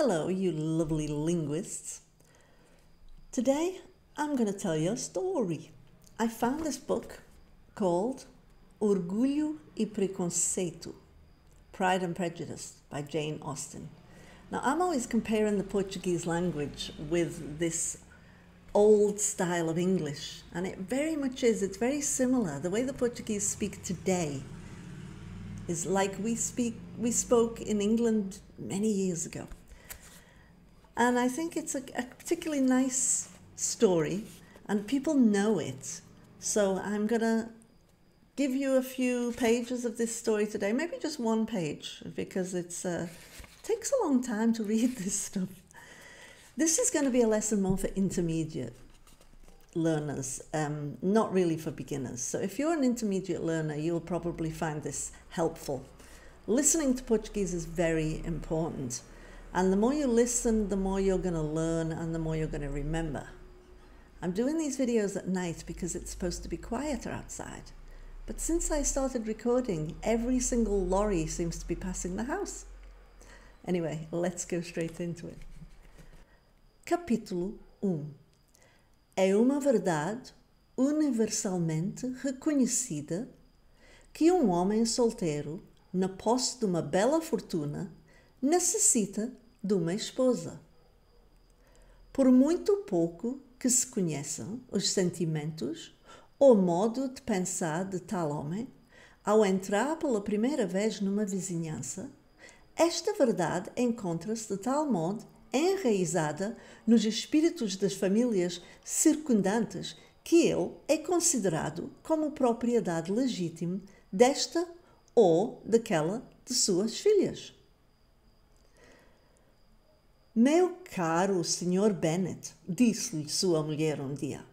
Hello, you lovely linguists. Today I'm going to tell you a story. I found this book called Orgulho e Preconceito Pride and Prejudice by Jane Austen. Now, I'm always comparing the Portuguese language with this old style of English, and it very much is. It's very similar. The way the Portuguese speak today is like we speak we spoke in England many years ago. And I think it's a, a particularly nice story, and people know it. So I'm going to give you a few pages of this story today, maybe just one page, because it uh, takes a long time to read this stuff. This is going to be a lesson more for intermediate learners, um, not really for beginners. So if you're an intermediate learner, you'll probably find this helpful. Listening to Portuguese is very important. And the more you listen, the more you're going to learn and the more you're going to remember. I'm doing these videos at night because it's supposed to be quieter outside. But since I started recording, every single lorry seems to be passing the house. Anyway, let's go straight into it. Capítulo 1 um. É uma verdade universalmente reconhecida que um homem solteiro, na posse de uma bela fortuna, necessita de uma esposa. Por muito pouco que se conheçam os sentimentos ou modo de pensar de tal homem, ao entrar pela primeira vez numa vizinhança, esta verdade encontra-se de tal modo enraizada nos espíritos das famílias circundantes que ele é considerado como propriedade legítima desta ou daquela de suas filhas. Meu caro Sr. Bennet, disse-lhe sua mulher um dia,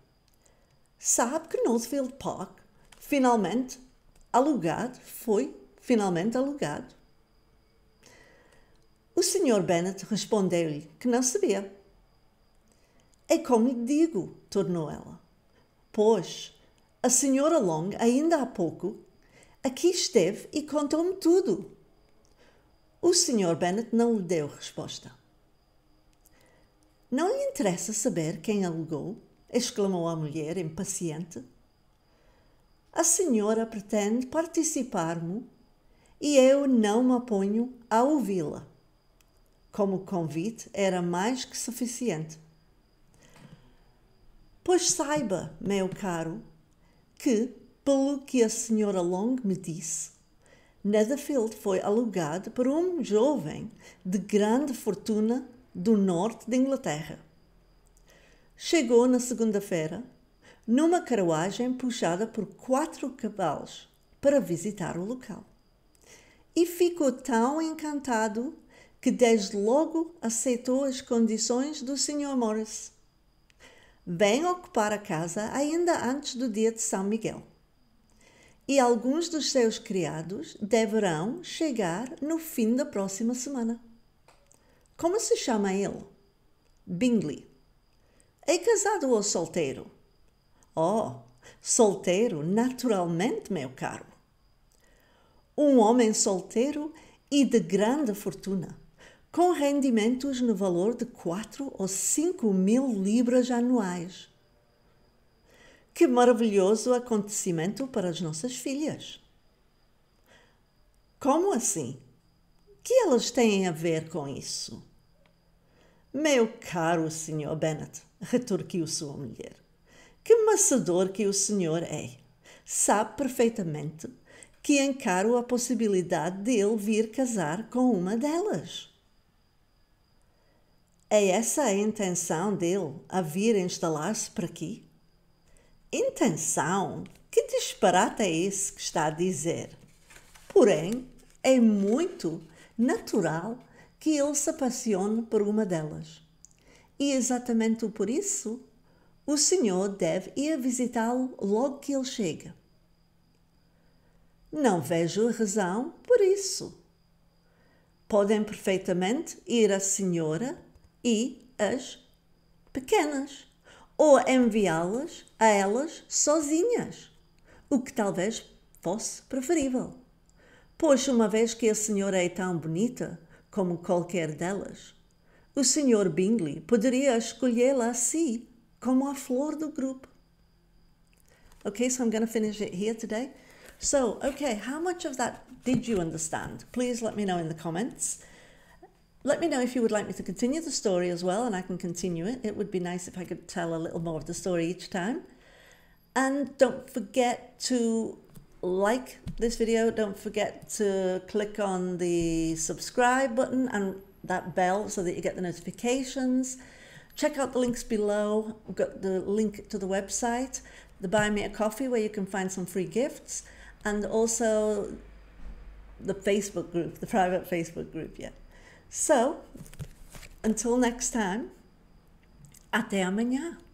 sabe que Northfield Park, finalmente alugado, foi finalmente alugado. O Sr. Bennet respondeu-lhe que não sabia. É como lhe digo, tornou ela. Pois, a Sra. Long, ainda há pouco, aqui esteve e contou-me tudo. O Sr. Bennet não lhe deu resposta. Não lhe interessa saber quem alugou? exclamou a mulher, impaciente. A senhora pretende participar-me e eu não me oponho a ouvi-la. Como convite era mais que suficiente. Pois saiba, meu caro, que, pelo que a senhora Long me disse, Netherfield foi alugado por um jovem de grande fortuna do norte da Inglaterra. Chegou na segunda-feira, numa carruagem puxada por quatro cavalos, para visitar o local. E ficou tão encantado que desde logo aceitou as condições do Sr. Morris. Vem ocupar a casa ainda antes do dia de São Miguel. E alguns dos seus criados deverão chegar no fim da próxima semana. Como se chama ele? Bingley. É casado ou solteiro? Oh, solteiro, naturalmente, meu caro. Um homem solteiro e de grande fortuna, com rendimentos no valor de 4 ou 5 mil libras anuais. Que maravilhoso acontecimento para as nossas filhas! Como assim? que elas têm a ver com isso? Meu caro Sr. Bennet, retorquiu sua mulher, que maçador que o senhor é! Sabe perfeitamente que encaro a possibilidade de ele vir casar com uma delas. É essa a intenção dele a vir instalar-se para aqui? Intenção? Que disparate é esse que está a dizer? Porém, é muito natural que ele se apaixone por uma delas. E é exatamente por isso, o senhor deve ir visitá-lo logo que ele chega. Não vejo razão por isso. Podem perfeitamente ir a senhora e as pequenas, ou enviá-las a elas sozinhas, o que talvez fosse preferível. Pois, uma vez que a senhora é tão bonita como qualquer delas, o senhor Bingley poderia escolhê-la assim, como a flor do grupo. Okay, so I'm going to finish it here today. So, okay, how much of that did you understand? Please let me know in the comments. Let me know if you would like me to continue the story as well, and I can continue it. It would be nice if I could tell a little more of the story each time. And don't forget to like this video, don't forget to click on the subscribe button and that bell so that you get the notifications. Check out the links below. We've got the link to the website, the Buy Me a Coffee, where you can find some free gifts, and also the Facebook group, the private Facebook group, yeah. So, until next time, até amanhã.